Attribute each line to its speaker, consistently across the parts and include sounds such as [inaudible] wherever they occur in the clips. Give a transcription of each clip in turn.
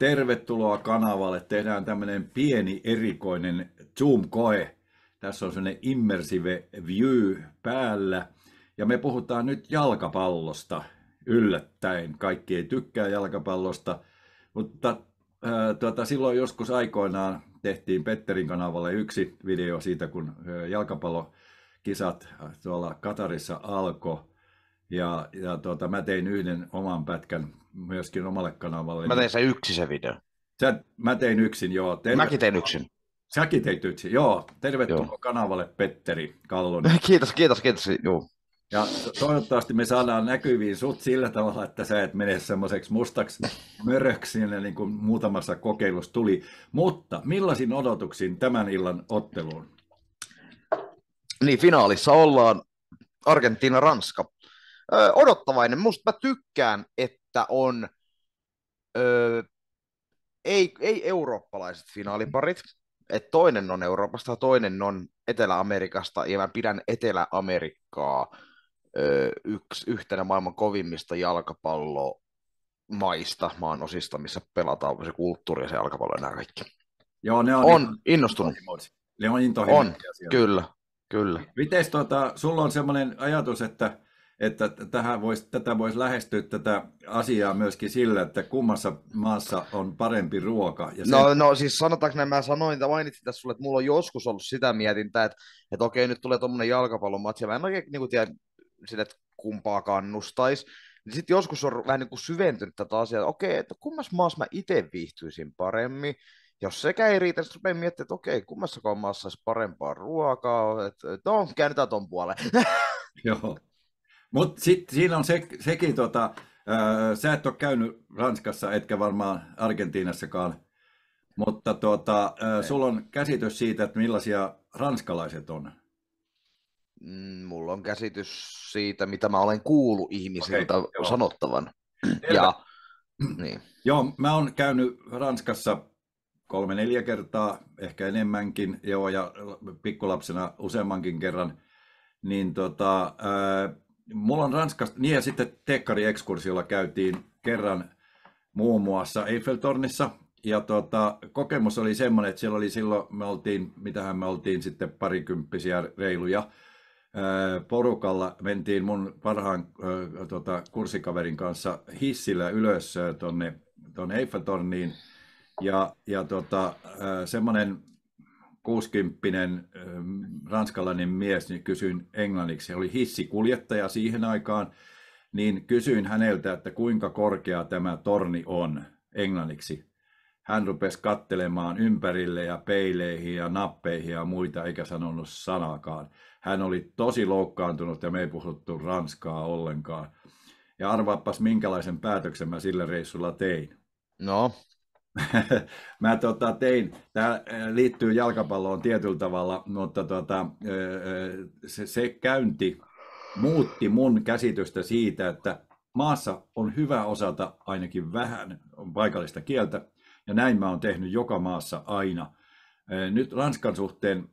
Speaker 1: Tervetuloa kanavalle. Tehdään tämmöinen pieni erikoinen Zoom-koe. Tässä on semmoinen immersive view päällä. Ja me puhutaan nyt jalkapallosta yllättäen. Kaikki ei tykkää jalkapallosta, mutta äh, tuota, silloin joskus aikoinaan tehtiin Petterin kanavalle yksi video siitä, kun jalkapallokisat tuolla Katarissa alkoi. Ja, ja tuota, mä tein yhden oman pätkän myöskin omalle kanavalle. Mä tein niin se yksi se video. Sä, mä tein yksin, joo. Tervetuloa. Mäkin tein yksin. Säkin teit yksin, joo. Tervetuloa joo. kanavalle Petteri Kallonen. [laughs] Kiitos, kiitos, kiitos. Joo. Ja toivottavasti me saadaan näkyviin sut sillä tavalla, että sä et mene semmoiseksi mustaksi [laughs] möröksi niin kuin muutamassa kokeilussa tuli. Mutta millaisin odotuksin tämän illan otteluun? Niin, finaalissa ollaan Argentiina-Ranska
Speaker 2: odottavainen. Musta mä tykkään, että on ö, ei, ei eurooppalaiset finaaliparit. Et toinen on Euroopasta, toinen on Etelä-Amerikasta, ja mä pidän Etelä-Amerikkaa ö, yks, yhtenä maailman kovimmista jalkapallomaista, maan osista, missä pelataan se kulttuuri ja se jalkapallo enää kaikki.
Speaker 1: Joo, ne on, on ihan, innostunut. Ne on intohimoisia. On, kyllä, kyllä. Mites, tuota, sulla on sellainen ajatus, että että tähän voisi, tätä voisi lähestyä tätä asiaa myöskin sillä, että kummassa maassa on parempi ruoka. Ja sen... no, no
Speaker 2: siis sanotaanko näin, mä sanoin, että mainitsin tässä sulle, että mulla on joskus ollut sitä mietintää, että, että okei nyt tulee tuommoinen jalkapallon matsi, mä en oikein niin kuin tiedä sille, että kumpaa kannustaisi. Niin sitten joskus on vähän niin kuin syventynyt tätä asiaa, että okei, että kummassa maassa mä itse viihtyisin paremmin, jos sekä ei riitä, sitten rupeaa miettimään, että okei, kummassakaan maassa olisi parempaa ruokaa, että no, käännetään tuon
Speaker 1: puoleen. [laughs] Joo. Mutta sitten siinä on se, sekin, tota, ää, sä et ole käynyt Ranskassa, etkä varmaan Argentiinassakaan, mutta tota, ää, sulla on käsitys siitä, että millaisia ranskalaiset on. Mm, mulla on käsitys siitä, mitä mä olen kuullut ihmisiltä
Speaker 2: okay, joo. sanottavan.
Speaker 1: Ja, [clears throat] niin. Joo, mä oon käynyt Ranskassa kolme-neljä kertaa, ehkä enemmänkin, joo, ja pikkulapsena useammankin kerran. Niin tota, niin mulla on Ranskasta, niin ja sitten tekkari-ekskursiolla käytiin kerran muun muassa Eiffeltornissa, ja tota, kokemus oli semmoinen, että siellä oli silloin, me oltiin, mitähän me oltiin sitten parikymppisiä reiluja, porukalla mentiin mun parhaan tota, kurssikaverin kanssa hissillä ylös tuonne tonne Eiffeltorniin. Ja, ja tota, semmoinen kuusikymppinen ähm, ranskalainen mies, niin kysyin englanniksi, se oli hissikuljettaja siihen aikaan, niin kysyin häneltä, että kuinka korkea tämä torni on englanniksi. Hän rupesi kattelemaan ympärille ja peileihin ja nappeihin ja muita, eikä sanonut sanakaan. Hän oli tosi loukkaantunut ja me ei puhuttu ranskaa ollenkaan. Ja arvaappas minkälaisen päätöksen mä sillä reissulla tein. No? mä tota, tein, tämä liittyy jalkapalloon tietyllä tavalla, mutta tota, se, se käynti muutti mun käsitystä siitä, että maassa on hyvä osata ainakin vähän paikallista kieltä, ja näin mä oon tehnyt joka maassa aina. Nyt Ranskan suhteen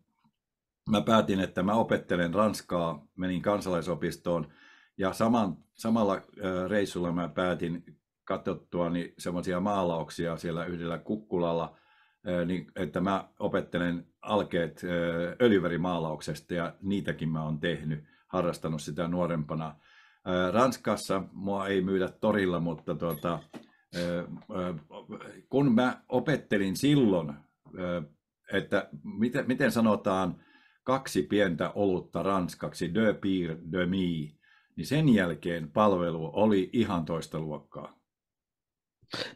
Speaker 1: mä päätin, että mä opettelen Ranskaa, menin kansalaisopistoon, ja saman, samalla reissulla mä päätin katsottua niin semmoisia maalauksia siellä yhdellä kukkulalla, niin, että mä opettelen alkeet öljyvärimaalauksesta ja niitäkin mä oon tehnyt, harrastanut sitä nuorempana. Ranskassa mua ei myydä torilla, mutta tuota, kun mä opettelin silloin, että miten, miten sanotaan kaksi pientä olutta ranskaksi, de pire, de mi, niin sen jälkeen palvelu oli ihan toista luokkaa.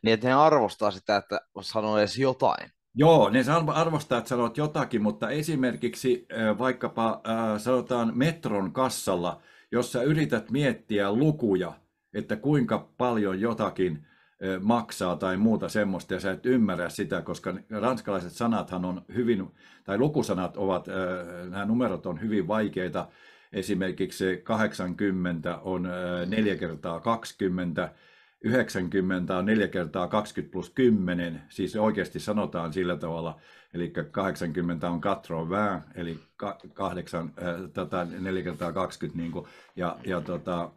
Speaker 1: Niin, että ne arvostaa sitä, että sanoo edes jotain. Joo, ne arvostaa, että sanot jotakin, mutta esimerkiksi vaikkapa sanotaan metron kassalla, jos sä yrität miettiä lukuja, että kuinka paljon jotakin maksaa tai muuta semmoista, ja sä et ymmärrä sitä, koska ranskalaiset sanathan on hyvin, tai lukusanat ovat, nämä numerot on hyvin vaikeita. Esimerkiksi 80 on 4 kertaa 20, 90 on 4 kertaa 20 plus 10, siis oikeasti sanotaan sillä tavalla, eli 80 on 80, eli 8, äh, tota, 4 kertaa 20, niin kuin, ja, ja tota,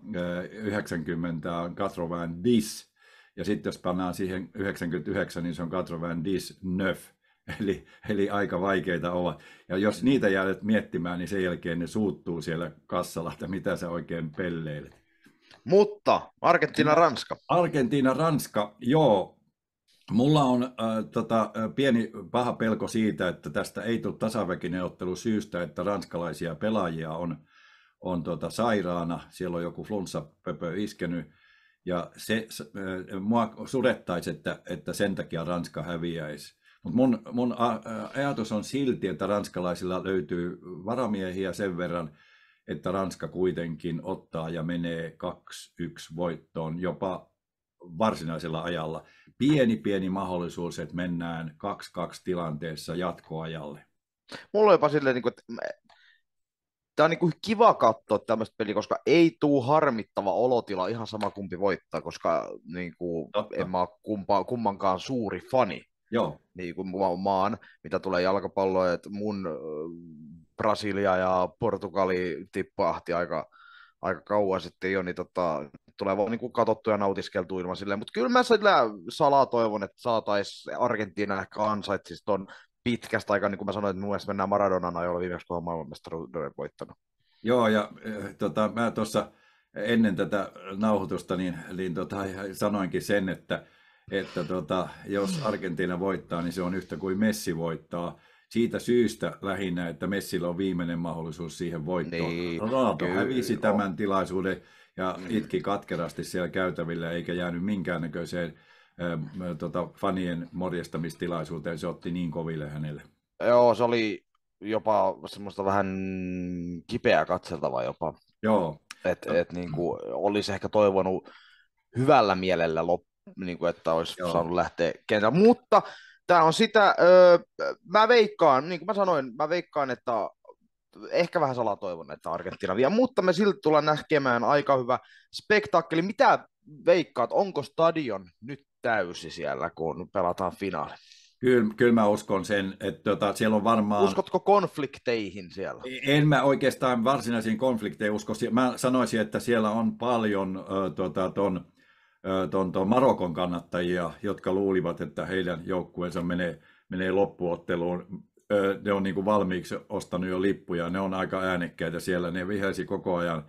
Speaker 1: 90 on 80 dis, ja sitten jos pannaan siihen 99, niin se on 80 dis neuf. [laughs] Eli, eli aika vaikeita ovat. Ja jos niitä jäädät miettimään, niin sen jälkeen ne suuttuu siellä kassalla, että mitä sä oikein pelleilet. Mutta Argentiina-Ranska. Argentiina-Ranska, joo. Mulla on äh, tota, äh, pieni paha pelko siitä, että tästä ei tule tasaväkinen ottelu syystä, että ranskalaisia pelaajia on, on tota, sairaana. Siellä on joku pöpö iskenyt. Ja se, äh, mua surettaisi, että, että sen takia Ranska häviäisi. Mutta mun, mun äh, ajatus on silti, että ranskalaisilla löytyy varamiehiä sen verran, että Ranska kuitenkin ottaa ja menee 2-1 voittoon jopa varsinaisella ajalla. Pieni pieni mahdollisuus, että mennään 2-2 tilanteessa jatkoajalle. Mulla on jopa silleen, niin
Speaker 2: että tämä on niin kiva katsoa tämmöistä peliä, koska ei tuu harmittava olotila ihan sama kumpi voittaa, koska niin kuin, en mä ole kumpa, kummankaan suuri fani. Joo. Niin kuin mä oon, mitä tulee jalkapalloon, että mun Brasilia ja Portugali tippahti aika, aika kauan sitten jo, niin tota, tulee vaan niin katsottu ja nautiskeltu ilman silleen. Mutta kyllä mä salaa toivon, että saataisiin Argentiina ehkä ansaitsisi tuon pitkästä aikaa, niin kuin mä sanoin, että mun mennään Maradonan ajolla viimeksi, kun on maailmanmestaruuden voittanut.
Speaker 1: Joo, ja äh, tota, mä tuossa ennen tätä nauhoitusta niin, niin tota, sanoinkin sen, että, että tota, jos Argentiina voittaa, niin se on yhtä kuin Messi voittaa – siitä syystä lähinnä, että Messillä on viimeinen mahdollisuus siihen voittoon. Niin, Ronaldo kyllä, hävisi tämän on. tilaisuuden ja mm. itki katkerasti siellä käytävillä eikä jäänyt minkäännäköiseen äh, tota, fanien morjestamistilaisuuteen. Se otti niin koville hänelle. Joo, se oli jopa
Speaker 2: semmoista vähän kipeää katseltavaa jopa. Joo. Et, no. et niin kuin, olisi ehkä toivonut hyvällä mielellä lop, niin kuin, että olisi Joo. saanut lähteä kentälle. Mutta Tämä on sitä, öö, mä veikkaan, niin kuin mä sanoin, mä veikkaan, että ehkä vähän salatoivon, että Argentina, vie, mutta me silti tullaan näkemään aika hyvä spektaakkeli. Mitä veikkaat, onko stadion
Speaker 1: nyt täysi siellä, kun pelataan finaali? Kyllä, kyllä mä uskon sen, että tota, siellä on varmaan... Uskotko
Speaker 2: konflikteihin
Speaker 1: siellä? En mä oikeastaan varsinaisiin konflikteihin usko. Mä sanoisin, että siellä on paljon äh, tota, ton ton, ton Marokon kannattajia, jotka luulivat, että heidän joukkueensa menee, menee loppuotteluun. Ne on niin kuin valmiiksi ostanut jo lippuja, ne on aika äänekkäitä siellä, ne vihelsi koko ajan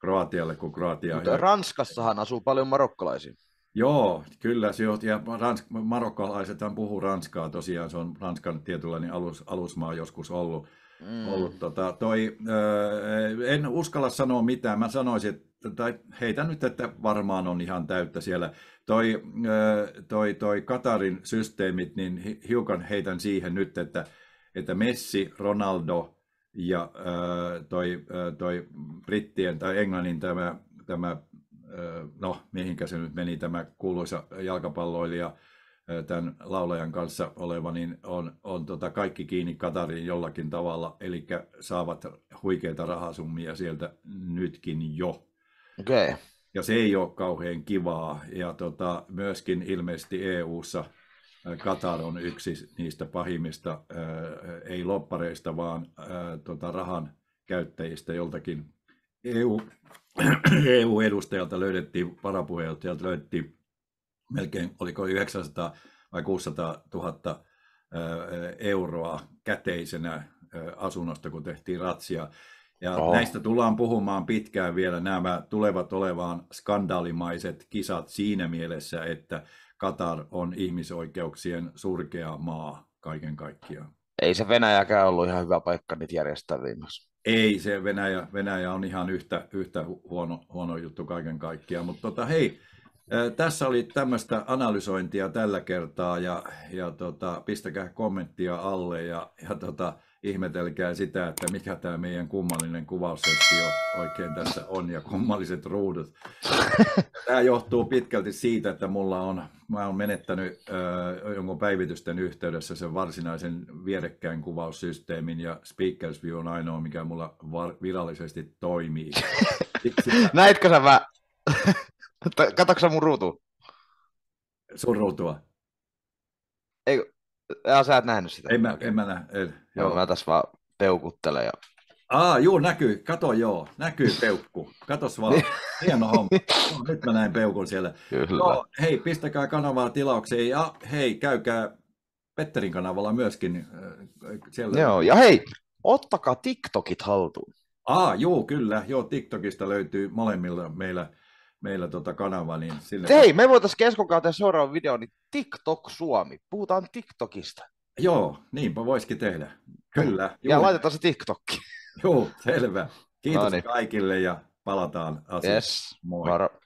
Speaker 1: Kroatialle, kuin Kroatia... Mutta Ranskassahan asuu paljon marokkalaisia. Joo, kyllä. Se on, ja rans, marokkalaiset puhuu ranskaa tosiaan, se on Ranskan tietynlainen alus, alusmaa joskus ollut mm. ollut. Tota, toi, ö, öö, en uskalla sanoa mitään. Mä sanoisin, että, tai heitän nyt, että varmaan on ihan täyttä siellä. Toi, ö, öö, toi, toi Katarin systeemit, niin hiukan heitän siihen nyt, että, että Messi, Ronaldo ja ö, öö, toi, ö, toi brittien tai englannin tämä, tämä ö, no mihinkä se nyt meni, tämä kuuluisa jalkapalloilija, tämän laulajan kanssa oleva, niin on, on tota kaikki kiinni Katariin jollakin tavalla, eli saavat huikeita rahasummia sieltä nytkin jo. Okay. Ja se ei ole kauhean kivaa, ja tota, myöskin ilmeisesti EU-ssa Katar on yksi niistä pahimmista, ei loppareista, vaan tota, rahan käyttäjistä joltakin EU, EU-edustajalta [clears throat] e löydettiin, varapuheenjohtajalta löydettiin melkein oliko 900 vai 600 000 euroa käteisenä asunnosta, kun tehtiin ratsia. Ja oh. näistä tullaan puhumaan pitkään vielä. Nämä tulevat olevaan skandaalimaiset kisat siinä mielessä, että Katar on ihmisoikeuksien surkea maa kaiken kaikkiaan.
Speaker 2: Ei se Venäjäkään ollut ihan hyvä paikka niitä
Speaker 1: järjestää viimeksi. Ei se Venäjä, Venäjä on ihan yhtä, yhtä huono, huono juttu kaiken kaikkiaan. Mutta tota, hei, tässä oli tämmöistä analysointia tällä kertaa ja, ja tota, pistäkää kommenttia alle ja, ja tota, ihmetelkää sitä, että mikä tämä meidän kummallinen kuvaussetti oikein tässä on ja kummalliset ruudut. Tämä johtuu pitkälti siitä, että mulla on, mä olen menettänyt äh, jonkun päivitysten yhteydessä sen varsinaisen vierekkäin kuvaussysteemin ja Speakers View on ainoa, mikä mulla var- virallisesti toimii. [laughs] Näitkö sä mä? sä mun ruutu? Sun ruutua? Ei, ja sä et nähnyt sitä. En mä, en mä näe. En, joo. joo. mä
Speaker 2: tässä vaan peukuttelen.
Speaker 1: Ja... Aa, juu, näkyy. Kato, joo. Näkyy peukku. Katos vaan. Niin. Hieno homma. No, nyt mä näin peukun siellä. Kyllä. No, hei, pistäkää kanavaa tilaukseen ja hei, käykää Petterin kanavalla myöskin äh, siellä. Joo, ja hei, ottakaa TikTokit haltuun. Aa, joo, kyllä. Joo, TikTokista löytyy molemmilla meillä meillä tota kanava. Niin sille... Hei,
Speaker 2: me voitaisiin tehdä seuraavan videon, niin TikTok Suomi.
Speaker 1: Puhutaan TikTokista. Joo, niinpä voisikin tehdä. Kyllä. Ja juuri. laitetaan se TikTokki. Joo, selvä. Kiitos Noniin. kaikille ja palataan asiaan. Yes. Moi. Varo.